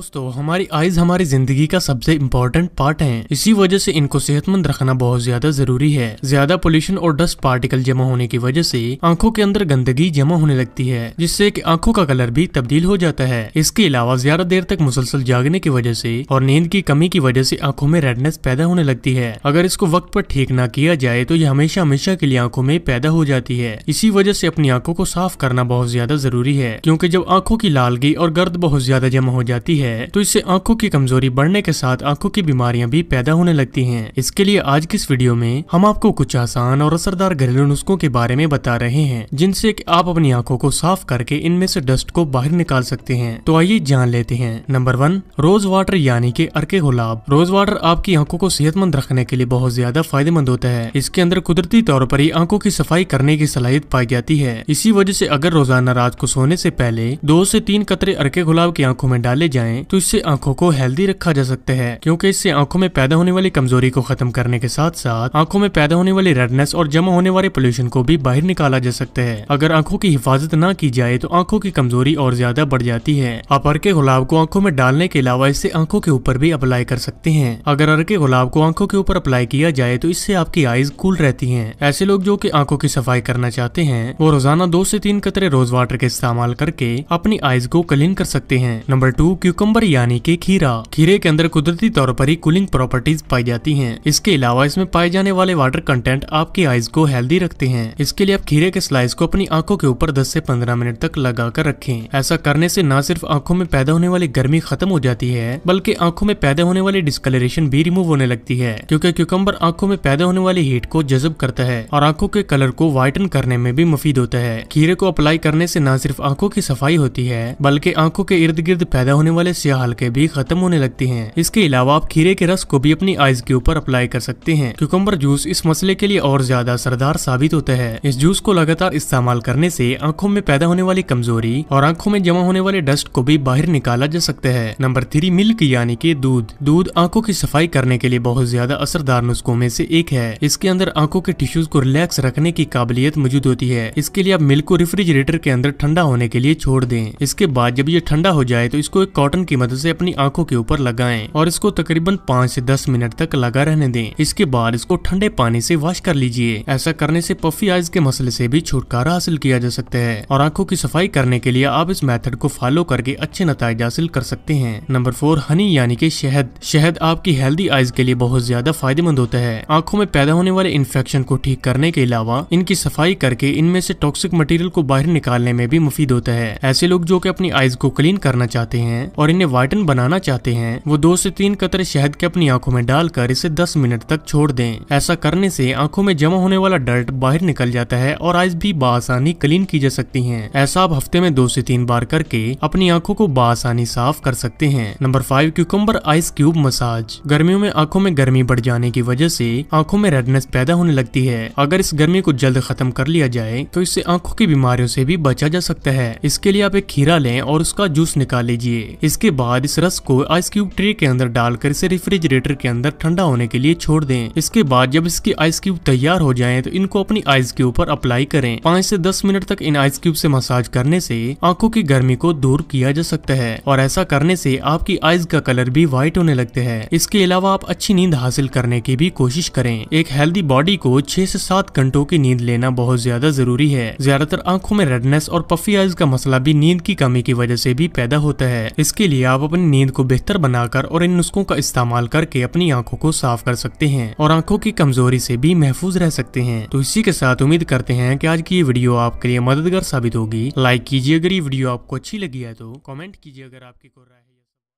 दोस्तों हमारी आइज हमारी जिंदगी का सबसे इम्पोर्टेंट पार्ट हैं इसी वजह से इनको सेहतमंद रखना बहुत ज्यादा जरूरी है ज्यादा पोल्यूशन और डस्ट पार्टिकल जमा होने की वजह से आंखों के अंदर गंदगी जमा होने लगती है जिससे कि आंखों का कलर भी तब्दील हो जाता है इसके अलावा ज्यादा देर तक मुसलसल जागने की वजह से और नींद की कमी की वजह से आंखों में रेडनेस पैदा होने लगती है अगर इसको वक्त पर ठीक ना किया जाए तो ये हमेशा हमेशा के लिए आंखों में पैदा हो जाती है इसी वजह से अपनी आंखों को साफ करना बहुत ज्यादा जरूरी है क्योंकि जब आंखों की लालगी और गर्द बहुत ज्यादा जमा हो जाती है है तो इससे आंखों की कमजोरी बढ़ने के साथ आंखों की बीमारियां भी पैदा होने लगती हैं इसके लिए आज की इस वीडियो में हम आपको कुछ आसान और असरदार घरेलू नुस्खों के बारे में बता रहे हैं जिनसे आप अपनी आँखों को साफ करके इनमें से डस्ट को बाहर निकाल सकते हैं तो आइए जान लेते हैं नंबर वन रोज वाटर यानी के अर्के गुलाब रोज वाटर आपकी आंखों को सेहतमंद रखने के लिए बहुत ज्यादा फायदेमंद होता है इसके अंदर कुदरती तौर पर ही आंखों की सफाई करने की सलाहियत पाई जाती है इसी वजह से अगर रोजाना रात को सोने से पहले दो से तीन कतरे अर्के गुलाब की आंखों में डाले जाए तो इससे आंखों को हेल्दी रखा जा सकता है क्योंकि इससे आंखों में पैदा होने वाली कमजोरी को खत्म करने के साथ साथ आंखों में पैदा होने वाली रेडनेस और जमा होने वाले पोल्यूशन को भी बाहर निकाला जा सकता है अगर आंखों की हिफाजत न की जाए तो आंखों की कमजोरी और ज्यादा बढ़ जाती है आप अरके गुलाब को आंखों में डालने के अलावा इससे आंखों के ऊपर भी अप्लाई कर सकते हैं अगर अरके गुलाब को आंखों के ऊपर अप्लाई किया जाए तो इससे आपकी आईज कूल रहती है ऐसे लोग जो की आंखों की सफाई करना चाहते हैं वो रोजाना दो से तीन कतरे रोज वाटर के इस्तेमाल करके अपनी आईज को क्लीन कर सकते हैं नंबर टू क्यूक क्यूकम्बर यानी के खीरा खीरे के अंदर कुदरती तौर पर ही कूलिंग प्रॉपर्टीज पाई जाती है इसके अलावा इसमें पाए जाने वाले वाटर कंटेंट आपकी आईज को हेल्दी रखते हैं इसके लिए आप खीरे के स्लाइस को अपनी आंखों के ऊपर 10 से 15 मिनट तक लगा कर रखें ऐसा करने से न सिर्फ आंखों में पैदा होने वाली गर्मी खत्म हो जाती है बल्कि आंखों में पैदा होने वाली डिस्कलरेशन भी रिमूव होने लगती है क्यूँकी क्यूकम्बर आंखों में पैदा होने वाली हीट को जजब करता है और आंखों के कलर को व्हाइटन करने में भी मुफीद होता है खीरे को अप्लाई करने ऐसी न सिर्फ आंखों की सफाई होती है बल्कि आंखों के इर्द गिर्द पैदा होने वाले पिम्पल्स या हल्के भी खत्म होने लगती हैं इसके अलावा आप खीरे के रस को भी अपनी आइज के ऊपर अप्लाई कर सकते हैं क्यूकम्बर जूस इस मसले के लिए और ज्यादा असरदार साबित होता है इस जूस को लगातार इस्तेमाल करने ऐसी आंखों में पैदा होने वाली कमजोरी और आंखों में जमा होने वाले डस्ट को भी बाहर निकाला जा सकता है नंबर थ्री मिल्क यानी की दूध दूध आँखों की सफाई करने के लिए बहुत ज्यादा असरदार नुस्खों में ऐसी एक है इसके अंदर आँखों के टिश्यूज को रिलैक्स रखने की काबिलियत मौजूद होती है इसके लिए आप मिल्क को रेफ्रिजरेटर के अंदर ठंडा होने के लिए छोड़ दें इसके बाद जब ये ठंडा हो जाए तो इसको एक कॉटन बटन की मदद से अपनी आंखों के ऊपर लगाएं और इसको तकरीबन पाँच से दस मिनट तक लगा रहने दें इसके बाद इसको ठंडे पानी से वॉश कर लीजिए ऐसा करने से पफी आइज के मसले से भी छुटकारा हासिल किया जा सकता है और आंखों की सफाई करने के लिए आप इस मेथड को फॉलो करके अच्छे नतज हासिल कर सकते हैं नंबर फोर हनी यानी की शहद शहद आपकी हेल्दी आइज के लिए बहुत ज्यादा फायदेमंद होता है आंखों में पैदा होने वाले इन्फेक्शन को ठीक करने के अलावा इनकी सफाई करके इनमें से टॉक्सिक मटेरियल को बाहर निकालने में भी मुफीद होता है ऐसे लोग जो कि अपनी आइज को क्लीन करना चाहते हैं और और इन्हें वाइटन बनाना चाहते हैं वो दो से तीन कतरे शहद के अपनी आंखों में डालकर इसे दस मिनट तक छोड़ दें ऐसा करने से आंखों में जमा होने वाला डर्ट बाहर निकल जाता है और आइज भी बासानी क्लीन की जा सकती है ऐसा आप हफ्ते में दो ऐसी तीन बार करके अपनी आँखों को बासानी साफ कर सकते हैं number five cucumber ice cube massage गर्मियों में आँखों में गर्मी बढ़ जाने की वजह ऐसी आँखों में रेडनेस पैदा होने लगती है अगर इस गर्मी को जल्द खत्म कर लिया जाए तो इससे आंखों की बीमारियों से भी बचा जा सकता है इसके लिए आप एक खीरा लें और उसका जूस निकाल लीजिए इस इसके बाद इस रस को आइस क्यूब ट्रे के अंदर डालकर इसे रेफ्रिजरेटर के अंदर ठंडा होने के लिए छोड़ दें इसके बाद जब इसके आइस क्यूब तैयार हो जाए तो इनको अपनी आइस के ऊपर अप्लाई करें पाँच से दस मिनट तक इन आइस क्यूब से मसाज करने से आंखों की गर्मी को दूर किया जा सकता है और ऐसा करने से आपकी आइज का कलर भी व्हाइट होने लगते हैं इसके अलावा आप अच्छी नींद हासिल करने की भी कोशिश करें एक हेल्दी बॉडी को छह से सात घंटों की नींद लेना बहुत ज्यादा जरूरी है ज्यादातर आंखों में रेडनेस और पफी आइज का मसला भी नींद की कमी की वजह से भी पैदा होता है इसके लिए आप अपनी नींद को बेहतर बनाकर और इन नुस्खों का इस्तेमाल करके अपनी आंखों को साफ कर सकते हैं और आंखों की कमजोरी से भी महफूज रह सकते हैं तो इसी के साथ उम्मीद करते हैं कि आज की ये वीडियो आपके लिए मददगार साबित होगी लाइक कीजिए अगर ये वीडियो आपको अच्छी लगी है तो कॉमेंट कीजिए अगर आपकी को राय